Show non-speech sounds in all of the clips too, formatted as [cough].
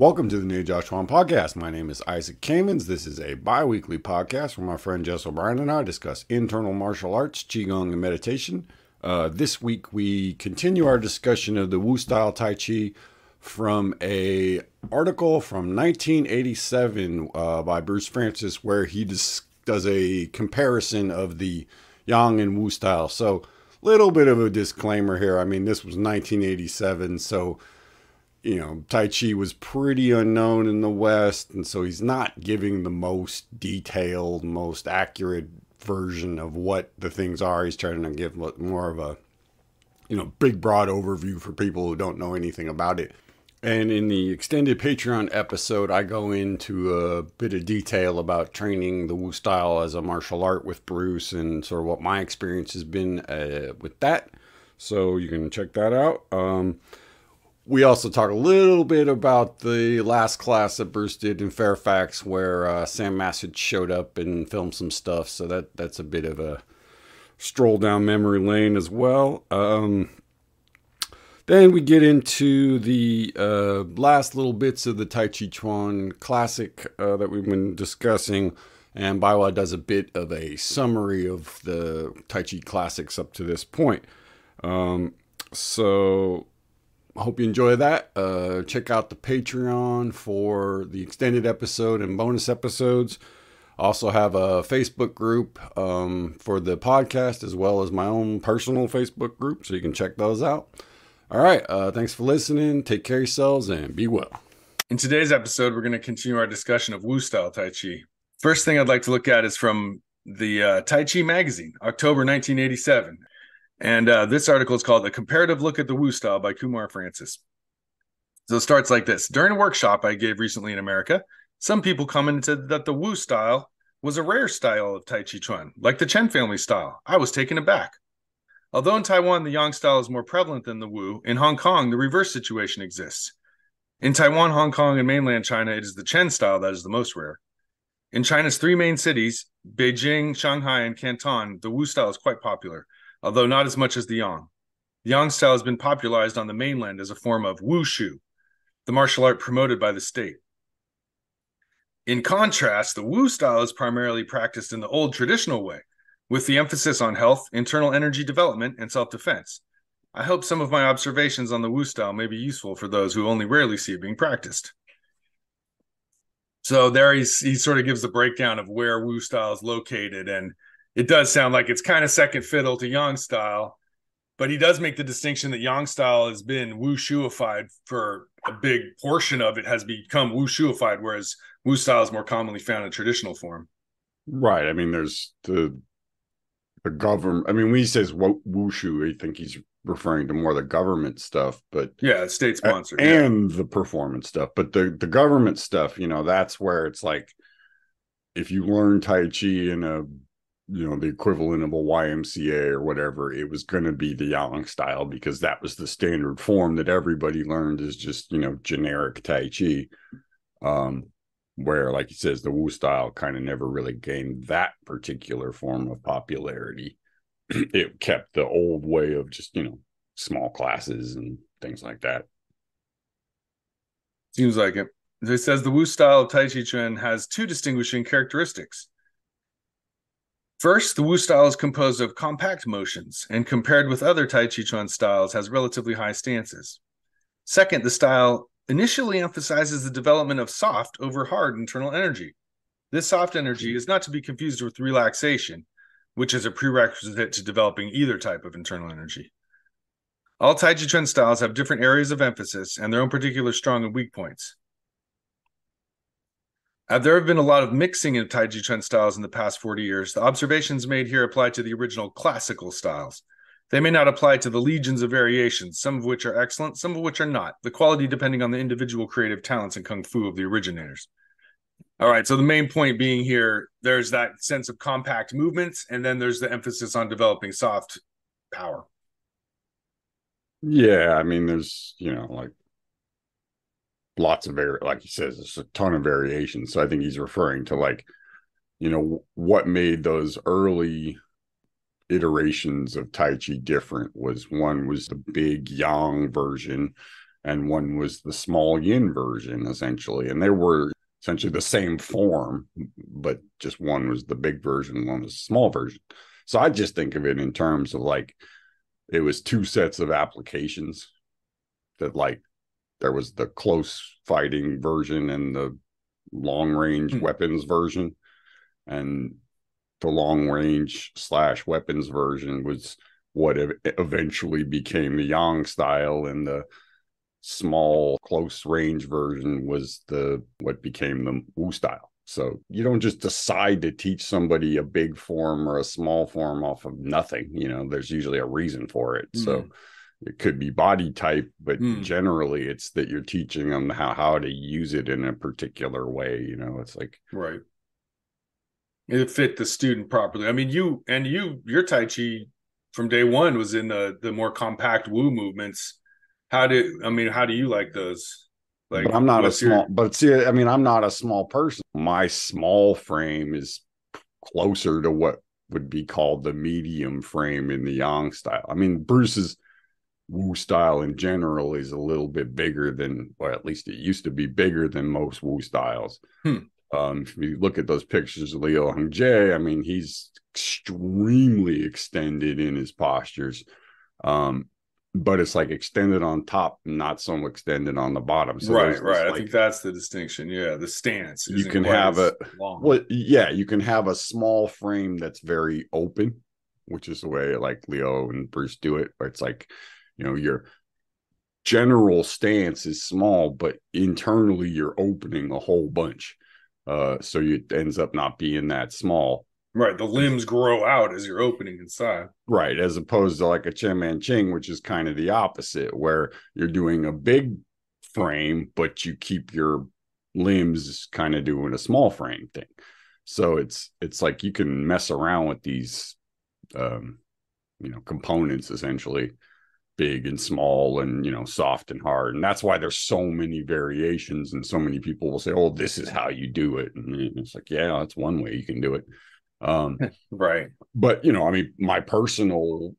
Welcome to the New Joshua Podcast. My name is Isaac Kamens. This is a bi weekly podcast where my friend Jess O'Brien and I discuss internal martial arts, Qigong, and meditation. Uh, this week, we continue our discussion of the Wu style Tai Chi from a article from 1987 uh, by Bruce Francis where he dis- does a comparison of the Yang and Wu style. So, little bit of a disclaimer here. I mean, this was 1987, so you know, Tai Chi was pretty unknown in the West, and so he's not giving the most detailed, most accurate version of what the things are. He's trying to give more of a, you know, big, broad overview for people who don't know anything about it. And in the extended Patreon episode, I go into a bit of detail about training the Wu style as a martial art with Bruce and sort of what my experience has been uh, with that. So you can check that out. Um, we also talk a little bit about the last class that Bruce did in Fairfax, where uh, Sam Massage showed up and filmed some stuff. So that that's a bit of a stroll down memory lane as well. Um, then we get into the uh, last little bits of the Tai Chi Chuan classic uh, that we've been discussing. And Baiwa does a bit of a summary of the Tai Chi classics up to this point. Um, so I hope you enjoy that. Uh, check out the Patreon for the extended episode and bonus episodes. Also have a Facebook group um, for the podcast as well as my own personal Facebook group, so you can check those out. All right, uh, thanks for listening. Take care yourselves and be well. In today's episode, we're going to continue our discussion of Wu style Tai Chi. First thing I'd like to look at is from the uh, Tai Chi magazine, October 1987. And uh, this article is called "A Comparative Look at the Wu Style" by Kumar Francis. So it starts like this: During a workshop I gave recently in America, some people commented that the Wu style was a rare style of Tai Chi Chuan, like the Chen family style. I was taken aback. Although in Taiwan the Yang style is more prevalent than the Wu, in Hong Kong the reverse situation exists. In Taiwan, Hong Kong, and mainland China, it is the Chen style that is the most rare. In China's three main cities, Beijing, Shanghai, and Canton, the Wu style is quite popular although not as much as the yang. The yang style has been popularized on the mainland as a form of wushu, the martial art promoted by the state. In contrast, the Wu style is primarily practiced in the old traditional way, with the emphasis on health, internal energy development, and self defense. I hope some of my observations on the Wu style may be useful for those who only rarely see it being practiced. So there he sort of gives the breakdown of where Wu style is located and it does sound like it's kind of second fiddle to Young style, but he does make the distinction that Young style has been wushuified for a big portion of it has become wushuified, whereas Wu style is more commonly found in traditional form. Right. I mean, there's the the government. I mean, when he says wushu, I think he's referring to more the government stuff, but yeah, state sponsored and yeah. the performance stuff. But the the government stuff, you know, that's where it's like if you learn Tai Chi in a you know the equivalent of a YMCA or whatever, it was going to be the Yalang style because that was the standard form that everybody learned is just you know generic Tai Chi, um, where like he says the Wu style kind of never really gained that particular form of popularity. [clears throat] it kept the old way of just you know small classes and things like that. Seems like it. It says the Wu style of Tai Chi Chuan has two distinguishing characteristics First, the Wu style is composed of compact motions and compared with other Tai Chi Chuan styles has relatively high stances. Second, the style initially emphasizes the development of soft over hard internal energy. This soft energy is not to be confused with relaxation, which is a prerequisite to developing either type of internal energy. All Tai Chi Chuan styles have different areas of emphasis and their own particular strong and weak points. Uh, there have been a lot of mixing of Chi Chen styles in the past 40 years. The observations made here apply to the original classical styles. They may not apply to the legions of variations, some of which are excellent, some of which are not, the quality depending on the individual creative talents and kung fu of the originators. All right, so the main point being here, there's that sense of compact movements, and then there's the emphasis on developing soft power. Yeah, I mean, there's, you know, like lots of very like he says there's a ton of variations. so i think he's referring to like you know what made those early iterations of tai chi different was one was the big yang version and one was the small yin version essentially and they were essentially the same form but just one was the big version one was the small version so i just think of it in terms of like it was two sets of applications that like there was the close fighting version and the long range mm. weapons version and the long range slash weapons version was what eventually became the yang style and the small close range version was the what became the wu style so you don't just decide to teach somebody a big form or a small form off of nothing you know there's usually a reason for it mm. so hmm it could be body type, but mm. generally it's that you're teaching them how how to use it in a particular way. You know, it's like right. It fit the student properly. I mean, you and you your Tai Chi from day one was in the the more compact Wu movements. How do I mean? How do you like those? Like but I'm not a small, your... but see, I mean, I'm not a small person. My small frame is closer to what would be called the medium frame in the Yang style. I mean, Bruce's Wu style in general is a little bit bigger than, or at least it used to be bigger than most Wu styles. Hmm. Um, if you look at those pictures of Leo Hongjie, I mean, he's extremely extended in his postures. Um, but it's like extended on top, not so extended on the bottom. So right, right. Like, I think that's the distinction. Yeah, the stance. You can have a long. well, yeah, you can have a small frame that's very open, which is the way like Leo and Bruce do it. Where it's like you know your general stance is small but internally you're opening a whole bunch uh so it ends up not being that small right the limbs grow out as you're opening inside right as opposed to like a chin man ching which is kind of the opposite where you're doing a big frame but you keep your limbs kind of doing a small frame thing so it's it's like you can mess around with these um you know components essentially big and small and you know soft and hard and that's why there's so many variations and so many people will say oh this is how you do it and it's like yeah that's one way you can do it um, [laughs] right but you know i mean my personal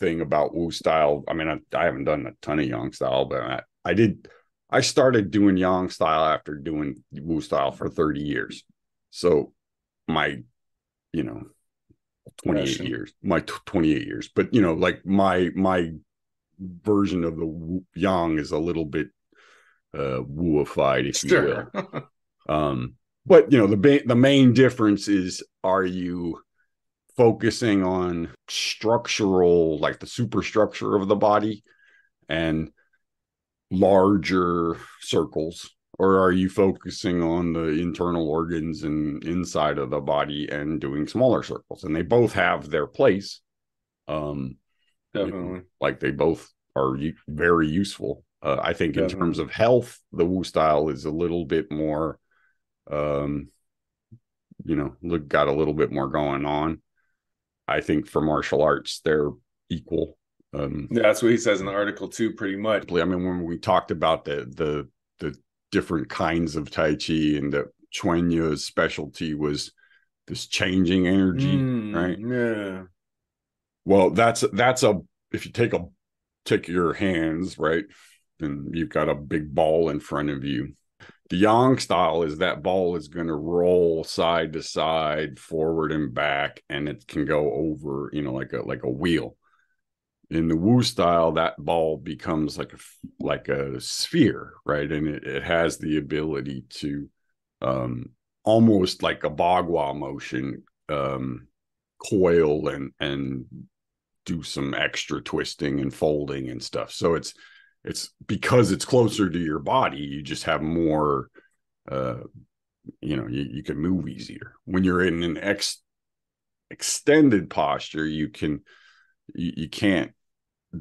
thing about Wu style i mean I, I, haven't done a ton of yang style but I, I did i started doing yang style after doing Wu style for 30 years so my you know 28 years my 28 years but you know like my my version of the yang is a little bit uh wooified, if sure. you will. [laughs] um, but you know the the main difference is are you focusing on structural, like the superstructure of the body, and larger circles or are you focusing on the internal organs and inside of the body and doing smaller circles and they both have their place um, Definitely. Like they both are u- very useful. Uh, I think Definitely. in terms of health, the Wu style is a little bit more, um, you know, got a little bit more going on. I think for martial arts, they're equal. Um, yeah, that's what he says in the article too, pretty much. I mean, when we talked about the the the different kinds of Tai Chi and the Chuan Yu's specialty was this changing energy, mm, right? Yeah. Well, that's that's a if you take a take your hands right, and you've got a big ball in front of you. The Yang style is that ball is going to roll side to side, forward and back, and it can go over, you know, like a like a wheel. In the Wu style, that ball becomes like a like a sphere, right? And it, it has the ability to um, almost like a bagua motion um, coil and and do some extra twisting and folding and stuff. So it's it's because it's closer to your body, you just have more uh you know, you, you can move easier. When you're in an ex extended posture, you can you, you can't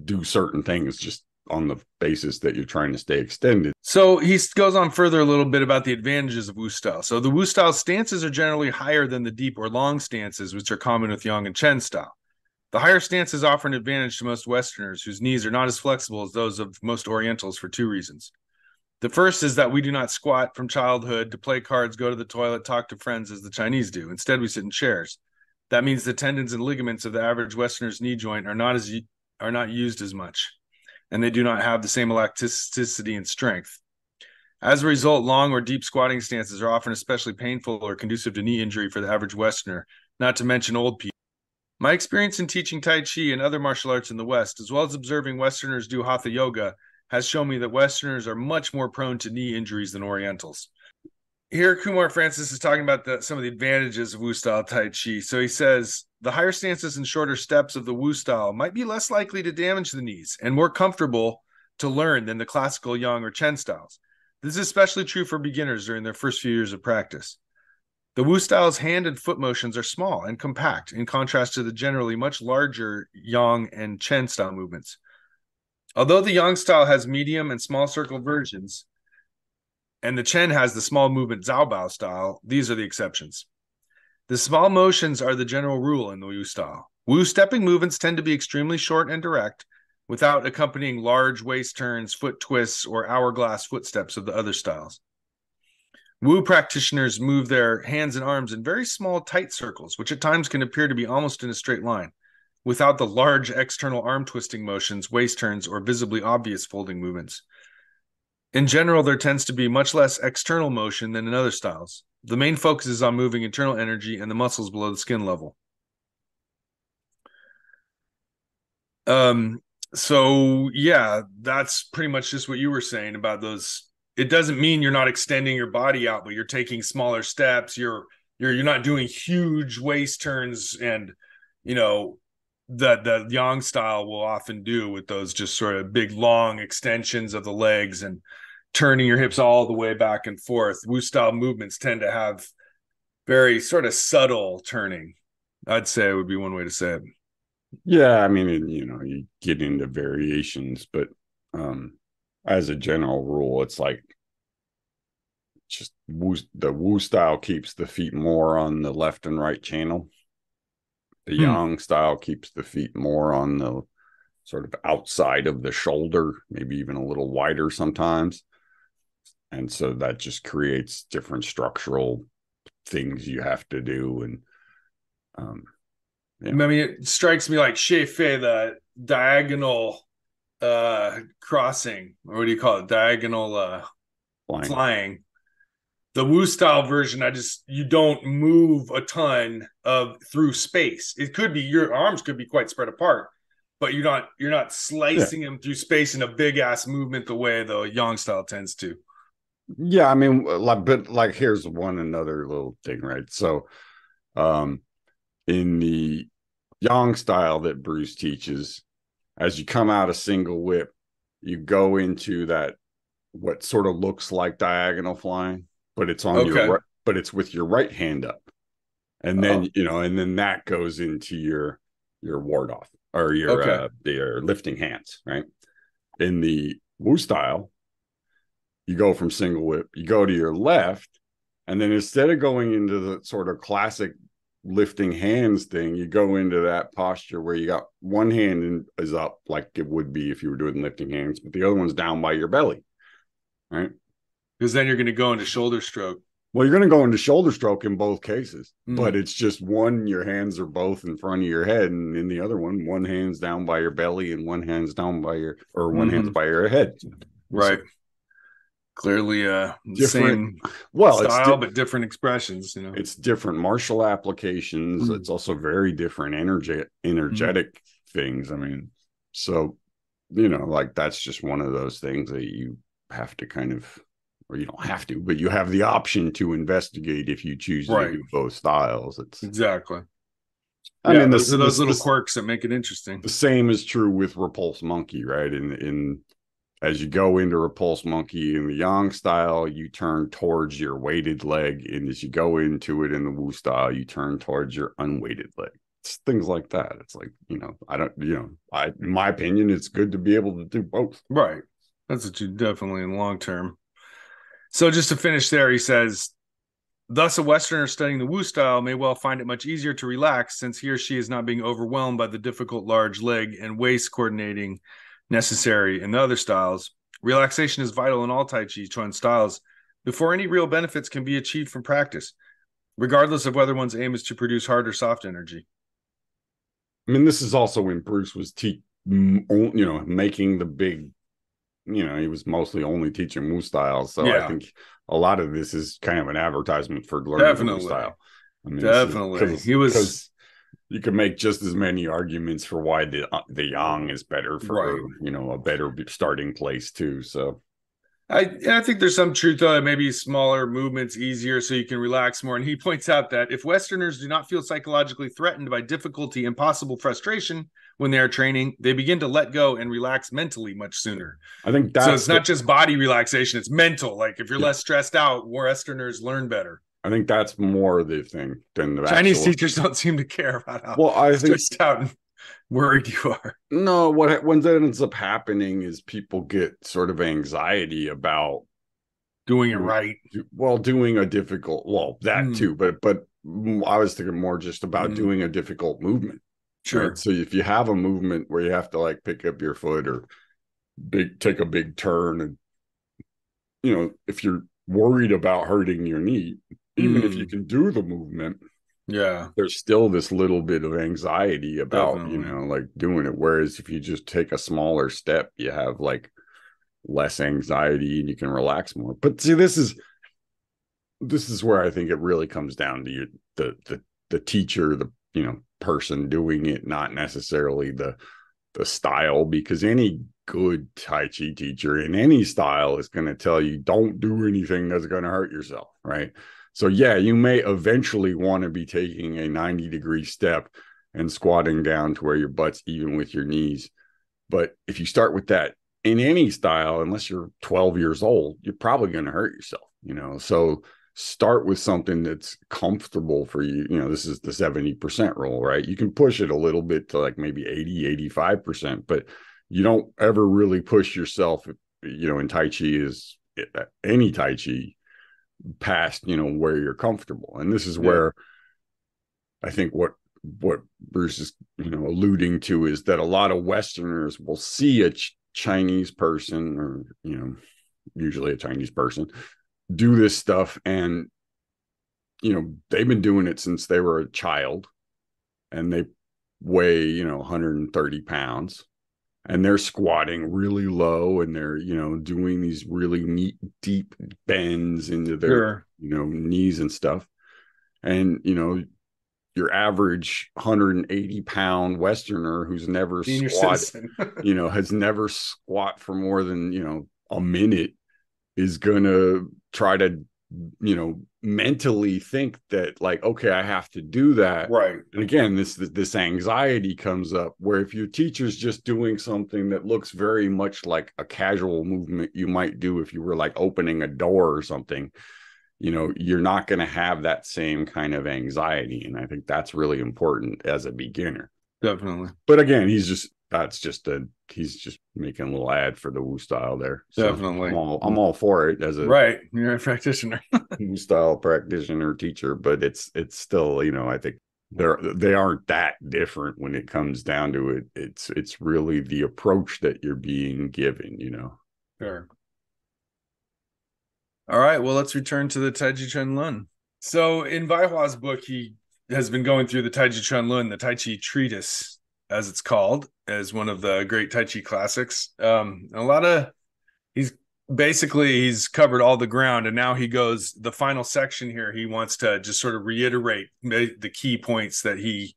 do certain things just on the basis that you're trying to stay extended. So he goes on further a little bit about the advantages of Wu style. So the Wu style stances are generally higher than the deep or long stances, which are common with Yang and Chen style. The higher stances offer an advantage to most Westerners whose knees are not as flexible as those of most Orientals for two reasons. The first is that we do not squat from childhood to play cards, go to the toilet, talk to friends as the Chinese do. Instead, we sit in chairs. That means the tendons and ligaments of the average Westerner's knee joint are not as are not used as much, and they do not have the same elasticity and strength. As a result, long or deep squatting stances are often especially painful or conducive to knee injury for the average Westerner, not to mention old people. My experience in teaching Tai Chi and other martial arts in the West, as well as observing Westerners do Hatha Yoga, has shown me that Westerners are much more prone to knee injuries than Orientals. Here, Kumar Francis is talking about the, some of the advantages of Wu style Tai Chi. So he says the higher stances and shorter steps of the Wu style might be less likely to damage the knees and more comfortable to learn than the classical Yang or Chen styles. This is especially true for beginners during their first few years of practice. The Wu style's hand and foot motions are small and compact in contrast to the generally much larger Yang and Chen style movements. Although the Yang style has medium and small circle versions, and the Chen has the small movement Zhao Bao style, these are the exceptions. The small motions are the general rule in the Wu style. Wu stepping movements tend to be extremely short and direct, without accompanying large waist turns, foot twists, or hourglass footsteps of the other styles. Wu practitioners move their hands and arms in very small, tight circles, which at times can appear to be almost in a straight line, without the large external arm twisting motions, waist turns, or visibly obvious folding movements. In general, there tends to be much less external motion than in other styles. The main focus is on moving internal energy and the muscles below the skin level. Um, so yeah, that's pretty much just what you were saying about those it doesn't mean you're not extending your body out, but you're taking smaller steps. You're you're you're not doing huge waist turns and you know that the yang style will often do with those just sort of big long extensions of the legs and turning your hips all the way back and forth. Wu style movements tend to have very sort of subtle turning. I'd say would be one way to say it. Yeah, I mean, you know, you get into variations, but um as a general rule, it's like just woo, the woo style keeps the feet more on the left and right channel. The hmm. yang style keeps the feet more on the sort of outside of the shoulder, maybe even a little wider sometimes. And so that just creates different structural things you have to do. And um, yeah. I mean, it strikes me like Shea Fei, the diagonal uh crossing or what do you call it diagonal uh flying, flying. the wu style version i just you don't move a ton of through space it could be your arms could be quite spread apart but you're not you're not slicing yeah. them through space in a big ass movement the way the young style tends to yeah i mean like but like here's one another little thing right so um in the yang style that bruce teaches as you come out a single whip, you go into that what sort of looks like diagonal flying, but it's on okay. your right, but it's with your right hand up. And then, oh. you know, and then that goes into your your ward off or your okay. uh, your lifting hands, right? In the Wu style, you go from single whip, you go to your left, and then instead of going into the sort of classic lifting hands thing, you go into that posture where you got one hand is up like it would be if you were doing lifting hands, but the other one's down by your belly, right? Because then you're going to go into shoulder stroke. Well, you're going to go into shoulder stroke in both cases, mm. but it's just one, your hands are both in front of your head, and in the other one, one hand's down by your belly and one hand's down by your, or one mm-hmm. hand's by your head. Right. So clearly uh different, same well style di- but different expressions you know it's different martial applications mm-hmm. it's also very different energy energetic mm-hmm. things i mean so you know like that's just one of those things that you have to kind of or you don't have to but you have the option to investigate if you choose right. to do both styles it's exactly I yeah, mean, those, those little quirks that make it interesting. The same is true with Repulse Monkey, right? In in as you go into Repulse Monkey in the Yang style, you turn towards your weighted leg. And as you go into it in the Wu style, you turn towards your unweighted leg. It's things like that. It's like, you know, I don't, you know, I, in my opinion, it's good to be able to do both. Right. That's what you definitely in long term. So just to finish there, he says, Thus, a Westerner studying the Wu style may well find it much easier to relax since he or she is not being overwhelmed by the difficult large leg and waist coordinating necessary in the other styles. Relaxation is vital in all Tai Chi Chuan styles before any real benefits can be achieved from practice, regardless of whether one's aim is to produce hard or soft energy. I mean, this is also when Bruce was te- you know, making the big, you know, he was mostly only teaching Wu style. So yeah. I think a lot of this is kind of an advertisement for learning Definitely. Wu style. I mean, Definitely. Is, he was you can make just as many arguments for why the uh, the yang is better for right. you know a better starting place too so I I think there's some truth though. Maybe smaller movements easier, so you can relax more. And he [laughs] points out that if Westerners do not feel psychologically threatened by difficulty and possible frustration when they are training, they begin to let go and relax mentally much sooner. I think so. It's not just body relaxation; it's mental. Like if you're yeah. less stressed out, Westerners learn better. I think that's more the thing than the Chinese actual... teachers don't seem to care about how well I think out worried you are. No, what when that ends up happening is people get sort of anxiety about doing it right. Well, doing a difficult well that mm. too, but but I was thinking more just about mm. doing a difficult movement. Sure. Right? So if you have a movement where you have to like pick up your foot or big take a big turn and you know if you're worried about hurting your knee even mm. if hmm. you can do the movement yeah there's still this little bit of anxiety about Definitely. you know like doing it whereas if you just take a smaller step you have like less anxiety and you can relax more but see this is this is where i think it really comes down to you the the the teacher the you know person doing it not necessarily the the style because any good tai chi teacher in any style is going to tell you don't do anything that's going to hurt yourself right so, yeah, you may eventually want to be taking a 90 degree step and squatting down to where your butt's even with your knees. But if you start with that in any style, unless you're 12 years old, you're probably going to hurt yourself, you know? So, start with something that's comfortable for you you know this is the 70% rule right you can push it a little bit to like maybe 80 85% but you don't ever really push yourself you know in tai chi is eh, any tai chi past you know where you're comfortable and this is where yeah. i think what what bruce is you know alluding to is that a lot of westerners will see a ch- chinese person or you know usually a chinese person do this stuff and you know they've been doing it since they were a child and they weigh you know 130 pounds and they're squatting really low and they're you know doing these really neat deep bends into their sure. you know knees and stuff and you know your average 180 pound westerner who's never Senior squat [laughs] you know has never squat for more than you know a minute is gonna try to you know mentally think that like okay i have to do that right and again this this anxiety comes up where if your teacher's just doing something that looks very much like a casual movement you might do if you were like opening a door or something you know you're not going to have that same kind of anxiety and i think that's really important as a beginner definitely but again he's just that's just a he's just making a little ad for the Wu style there. So Definitely, I'm all, I'm all, for it as a right. You're a practitioner, [laughs] Wu style practitioner teacher, but it's it's still you know I think they're they aren't that different when it comes down to it. It's it's really the approach that you're being given, you know. Sure. All right, well, let's return to the Taiji Chen Lun. So in Vai Hua's book, he has been going through the Tai Chi Chun Lun, the Tai Chi treatise, as it's called, as one of the great Tai Chi classics. Um, a lot of he's basically he's covered all the ground, and now he goes the final section here. He wants to just sort of reiterate the key points that he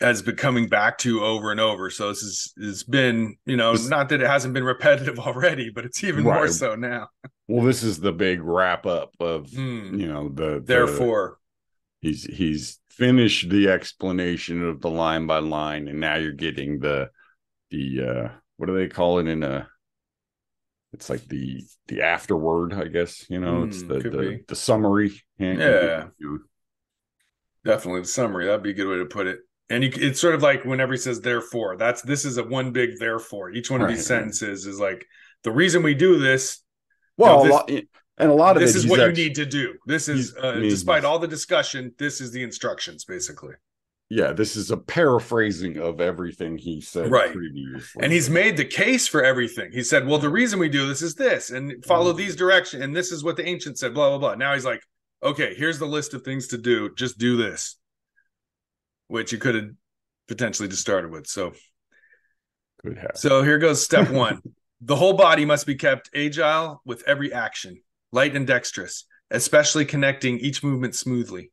has been coming back to over and over. So this is it's been, you know, not that it hasn't been repetitive [laughs] already, but it's even right. more so now. well, this is the big wrap up of mm. you know the, the therefore he's he's finished the explanation of the line by line, and now you're getting the the uh, what do they call it in a it's like the the afterword, I guess. You know, it's hmm, the the, the, summary. Yeah, definitely the summary. That'd be a good way to put it. And you, it's sort of like whenever he says "therefore," that's this is a one big therefore. Each one of right. these sentences is like the reason we do this. Well, you know, this, lot, and a lot of this is what actually, you need to do. This is, uh, despite this. all the discussion, this is the instructions basically. Yeah, this is a paraphrasing of everything he said right. previously. And he's made the case for everything. He said, "Well, the reason we do this is this, and follow mm-hmm. these directions, and this is what the ancients said." Blah blah blah. Now he's like, "Okay, here's the list of things to do. Just do this," which you could have potentially just started with. So, so here goes step [laughs] one: the whole body must be kept agile with every action light and dexterous, especially connecting each movement smoothly.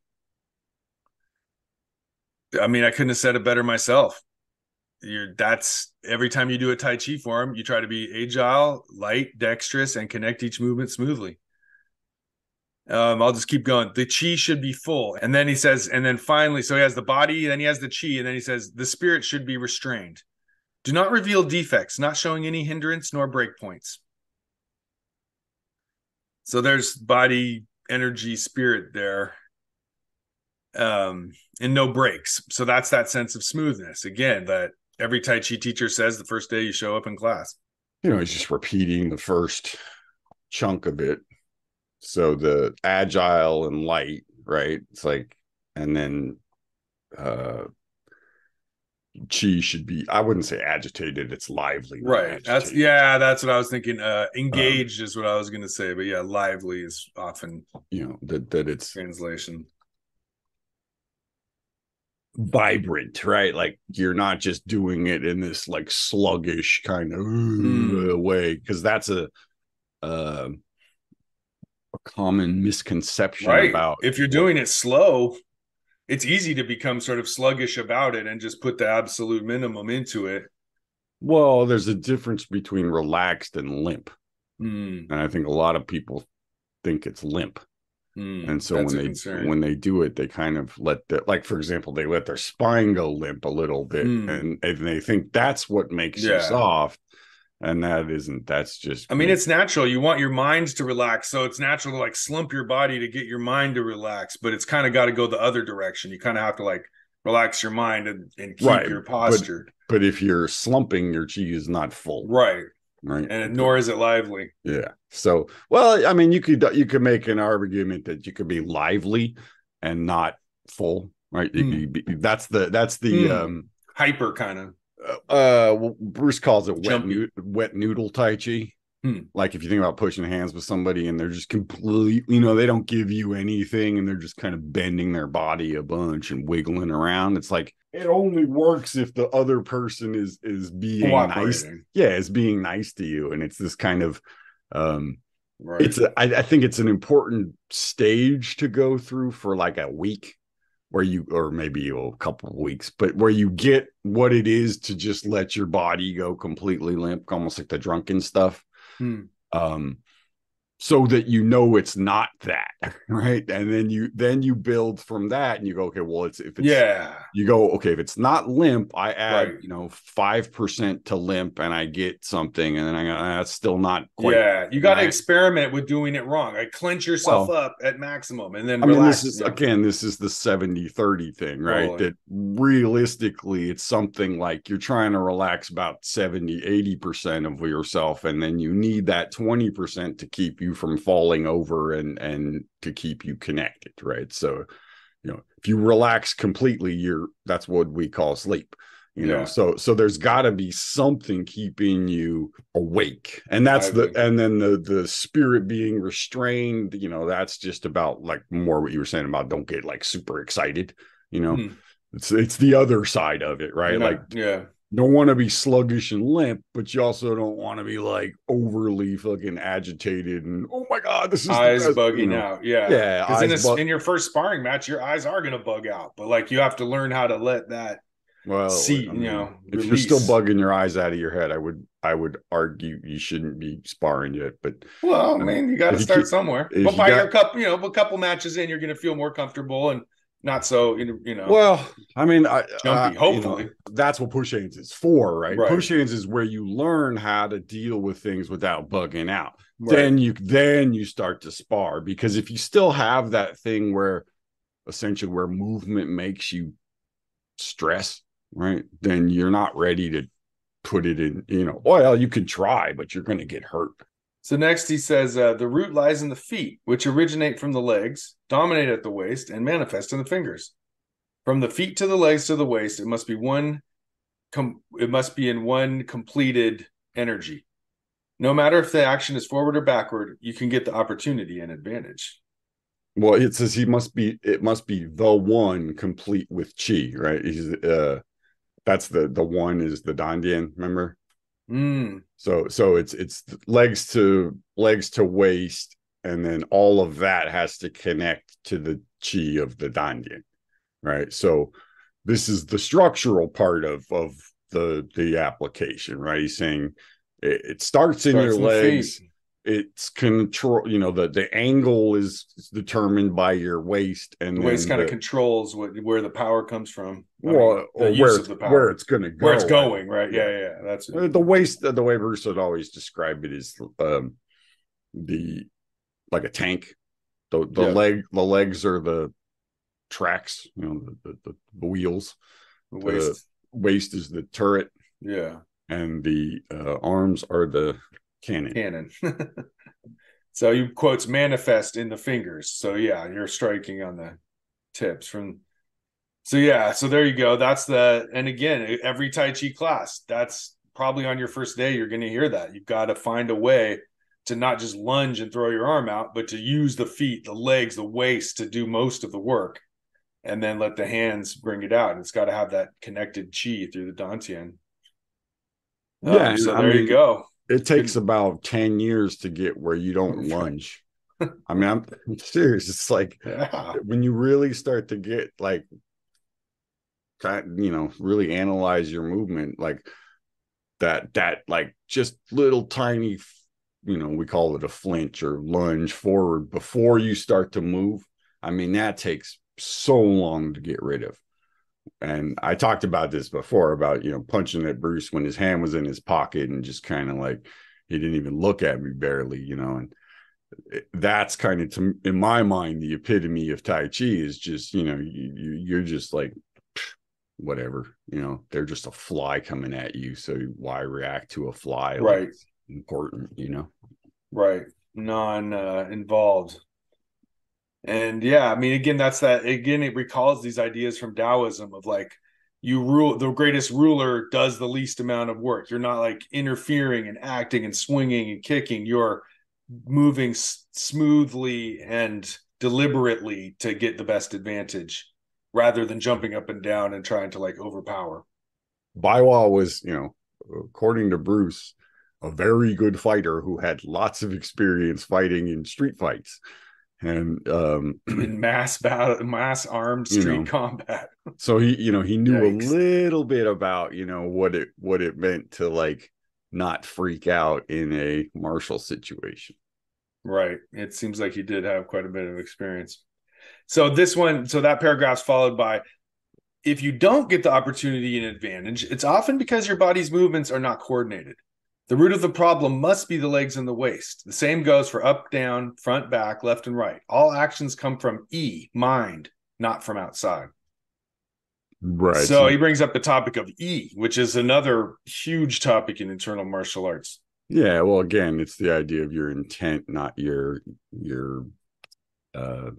I mean, I couldn't have said it better myself. You're that's every time you do a Tai Chi form, you try to be agile, light, dexterous, and connect each movement smoothly. Um, I'll just keep going. The chi should be full. And then he says, and then finally, so he has the body, then he has the chi, and then he says, the spirit should be restrained. Do not reveal defects, not showing any hindrance nor breakpoints so there's body energy spirit there um and no breaks so that's that sense of smoothness again that every tai chi teacher says the first day you show up in class you know he's just repeating the first chunk of it so the agile and light right it's like and then uh chi should be i wouldn't say agitated it's lively right agitated. that's yeah that's what i was thinking uh um, engaged um, is what i was gonna say but yeah lively is often you know that that it's translation vibrant right like you're not just doing it in this like sluggish kind of mm. way because that's a uh, a common misconception right. about if you're doing it slow it's easy to become sort of sluggish about it and just put the absolute minimum into it. Well, there's a difference between relaxed and limp. Mm. And I think a lot of people think it's limp. Mm, and so when they concern. when they do it, they kind of let their like for example, they let their spine go limp a little bit, mm. and and they think that's what makes yeah. you soft and that isn't that's just i mean it's natural you want your minds to relax so it's natural to like slump your body to get your mind to relax but it's kind of got to go the other direction you kind of have to like relax your mind and, and keep right. your posture but, but, if you're slumping your chi is not full right right and nor is it lively yeah so well i mean you could you could make an argument that you could be lively and not full right mm. be, that's the that's the mm. um hyper kind of uh, uh Bruce calls it wet, no- wet noodle tai chi. Hmm. Like if you think about pushing hands with somebody and they're just completely, you know, they don't give you anything and they're just kind of bending their body a bunch and wiggling around. It's like it only works if the other person is is being nice. Yeah, is being nice to you. And it's this kind of um right. it's a, I, I think it's an important stage to go through for like a week where you or maybe a couple of weeks but where you get what it is to just let your body go completely limp almost like the drunken stuff hmm. um so that you know it's not that [laughs] right and then you then you build from that and you go okay well it's if it's yeah you go okay if it's not limp i add right. you know 5% to limp and i get something and then i go ah, that's still not quite yeah you got to experiment with doing it wrong I clench yourself well, up at maximum and then I mean, this is again this is the 70 30 thing right totally. that realistically it's something like you're trying to relax about 70 80% of yourself and then you need that 20% to keep you you from falling over and and to keep you connected right so you know if you relax completely you're that's what we call sleep you yeah. know so so there's got to be something keeping you awake and that's I the agree. and then the the spirit being restrained you know that's just about like more what you were saying about don't get like super excited you know hmm it's it's the other side of it right yeah. like yeah don't want to be sluggish and limp, but you also don't want to be like overly fucking agitated and oh my god, this is eyes bugging you know. out. Yeah, yeah. Because in bu- in your first sparring match, your eyes are gonna bug out, but like you have to learn how to let that well see. I mean, you know, if release. you're still bugging your eyes out of your head, I would I would argue you shouldn't be sparring yet. But well, I mean, man, you got to start somewhere. But by got, a couple, you know, a couple matches in, you're gonna feel more comfortable and not so you know well i mean I, jumpy, I, uh, hopefully you know, that's what hands is for right, right. hands is where you learn how to deal with things without bugging out right. then you then you start to spar because if you still have that thing where essentially where movement makes you stress right then you're not ready to put it in you know well you could try but you're going to get hurt so next he says uh, the root lies in the feet, which originate from the legs, dominate at the waist, and manifest in the fingers. From the feet to the legs to the waist, it must be one. Com- it must be in one completed energy. No matter if the action is forward or backward, you can get the opportunity and advantage. Well, it says he must be. It must be the one complete with chi, right? He's uh, that's the the one is the dandian. Remember? Mm, so so it's it's legs to legs to waist, and then all of that has to connect to the chi of the danyin, right? So this is the structural part of of the the application, right? He's saying it, it starts in starts your in legs, feet it's control you know the the angle is determined by your waist and the waist kind of controls what where the power comes from I well mean, where it's, where it's going to go where it's going right yeah yeah, yeah. that's it. Uh, the waist the way bruce would always describe it is um, the like a tank the the yeah. leg the legs are the tracks you know the the, the wheels the waist the waist is the turret yeah and the uh, arms are the Cannon. Cannon. [laughs] so he quotes manifest in the fingers. So yeah, you're striking on the tips from. So yeah, so there you go. That's the and again, every Tai Chi class, that's probably on your first day you're going to hear that. You've got to find a way to not just lunge and throw your arm out, but to use the feet, the legs, the waist to do most of the work and then let the hands bring it out. And it's got to have that connected chi through the Dantian. yeah, um, so there I mean, you go. It takes about 10 years to get where you don't lunge. I mean, I'm, I'm serious. It's like yeah. when you really start to get like, you know, really analyze your movement, like that, that like just little tiny, you know, we call it a flinch or lunge forward before you start to move. I mean, that takes so long to get rid of and I talked about this before about you know punching at Bruce when his hand was in his pocket and just kind of like he didn't even look at me barely, you know, and that's kind of to, in my mind the epitome of Tai Chi is just you know you, you're just like whatever you know they're just a fly coming at you so why react to a fly right like important you know right non uh, involved and yeah, I mean, again, that's that. Again, it recalls these ideas from Taoism of like, you rule the greatest ruler does the least amount of work. You're not like interfering and acting and swinging and kicking. You're moving s- smoothly and deliberately to get the best advantage rather than jumping up and down and trying to like overpower. Bywaw was, you know, according to Bruce, a very good fighter who had lots of experience fighting in street fights and um, [clears throat] mass battle, mass armed street know, combat. so he, you know, he knew Yikes. a little bit about you know what it what it meant to like not freak out in a martial situation. Right. It seems like he did have quite a bit of experience. So this one, so that paragraph's followed by if you don't get the opportunity and advantage, it's often because your body's movements are not coordinated. The root of the problem must be the legs and the waist. The same goes for up, down, front, back, left, and right. All actions come from E, mind, not from outside. Right. So he brings up the topic of E, which is another huge topic in internal martial arts. Yeah, well, again, it's the idea of your intent, not your your uh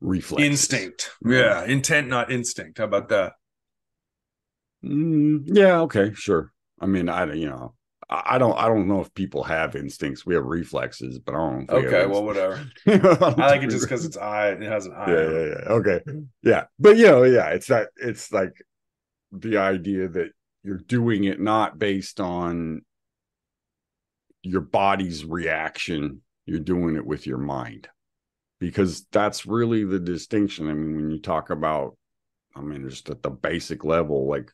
reflex. Instinct. Yeah, intent, not instinct. How about that? Mm, yeah, okay, sure. I mean, I you know, I don't I don't know if people have instincts. We have reflexes, but I don't. okay, well, whatever. you [laughs] know, I, I like it just because it's eye. It has an eye. Yeah, yeah, yeah. Okay, yeah, but you know, yeah, it's that. It's like the idea that you're doing it not based on your body's reaction. You're doing it with your mind, because that's really the distinction. I mean, when you talk about, I mean, just at the basic level, like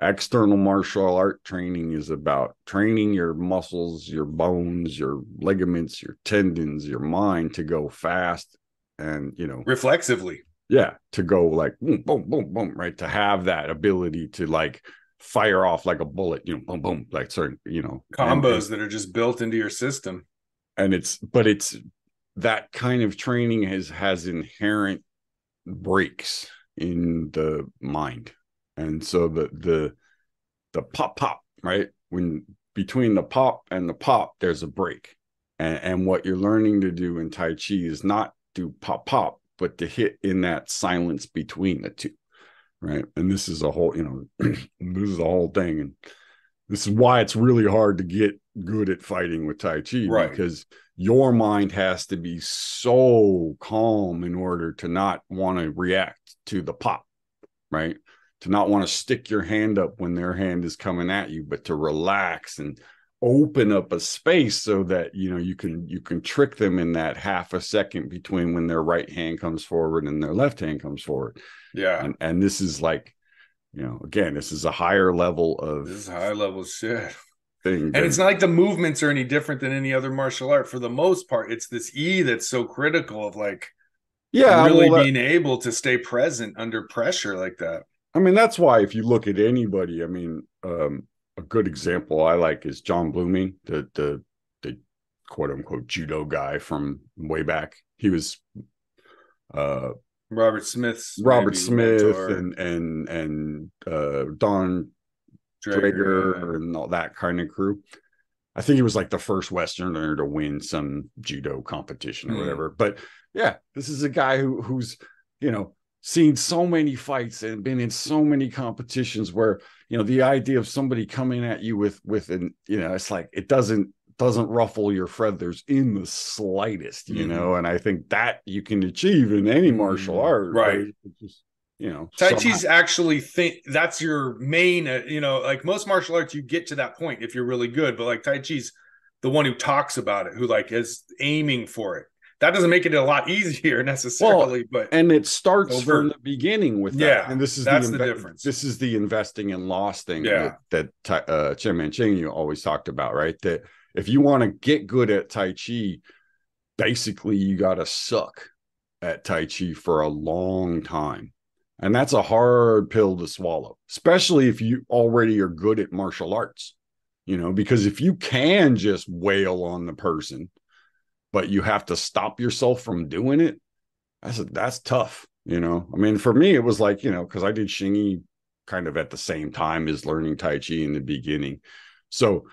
external martial art training is about training your muscles, your bones, your ligaments, your tendons, your mind to go fast and, you know, reflexively. Yeah, to go like boom, boom, boom, boom, right? To have that ability to like fire off like a bullet, you know, boom, boom, like certain, you know, combos and, and, that are just built into your system. And it's, but it's that kind of training has has inherent breaks in the mind and so the the the pop pop right when between the pop and the pop there's a break and, and what you're learning to do in tai chi is not do pop pop but to hit in that silence between the two right and this is a whole you know [clears throat] this is a whole thing and this is why it's really hard to get good at fighting with tai chi right because your mind has to be so calm in order to not want to react to the pop right to not want to stick your hand up when their hand is coming at you, but to relax and open up a space so that you know you can you can trick them in that half a second between when their right hand comes forward and their left hand comes forward. Yeah. And, and this is like, you know, again, this is a higher level of this is high level shit. Thing, and it's not like the movements are any different than any other martial art for the most part. It's this E that's so critical of like yeah, really well, that, being able to stay present under pressure like that. I mean, that's why if you look at anybody, I mean, um, a good example I like is John Blooming, the the the quote unquote judo guy from way back. He was uh, Robert Smith's Robert Smith mentor. and and and uh, Don Drager, Drager and all that kind of crew. I think he was like the first Westerner to win some judo competition or mm. whatever. But yeah, this is a guy who who's you know seen so many fights and been in so many competitions where you know the idea of somebody coming at you with with an you know it's like it doesn't doesn't ruffle your feathers in the slightest you mm-hmm. know and i think that you can achieve in any mm-hmm. martial art right, right? Just, you know tai chi's actually think that's your main uh, you know like most martial arts you get to that point if you're really good but like tai chi's the one who talks about it who like is aiming for it that doesn't make it a lot [laughs] easier necessarily. Well, but and it starts over. from the beginning with that. yeah, and this is that's the, the, difference. This is the investing and loss thing yeah. that, that uh, Chairman Manching you always talked about, right? That if you want to get good at Tai Chi, basically you got to suck at Tai Chi for a long time. And that's a hard pill to swallow, especially if you already are good at martial arts, you know, because if you can just wail on the person but you have to stop yourself from doing it. That's that's tough, you know. I mean, for me, it was like you know because I did Shingy kind of at the same time as learning Tai Chi in the beginning, so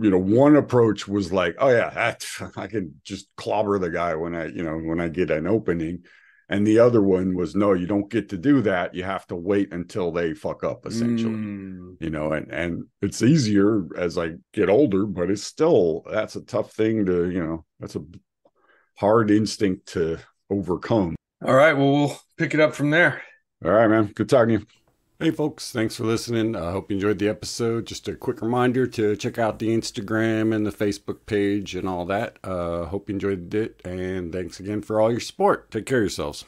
you know one approach was like oh yeah [laughs] I can just clobber the guy when i you know when i get an opening and the other one was, no, you don't get to do that. You have to wait until they fuck up, essentially. Mm. You know, and and it's easier as I get older, but it's still that's a tough thing to, you know, that's a hard instinct to overcome. All right. Well, we'll pick it up from there. All right, man. Good talking to you. Hey, folks, thanks for listening. I hope you enjoyed the episode. Just a quick reminder to check out the Instagram and the Facebook page and all that. Uh, hope you enjoyed it, and thanks again for all your support. Take care of yourselves.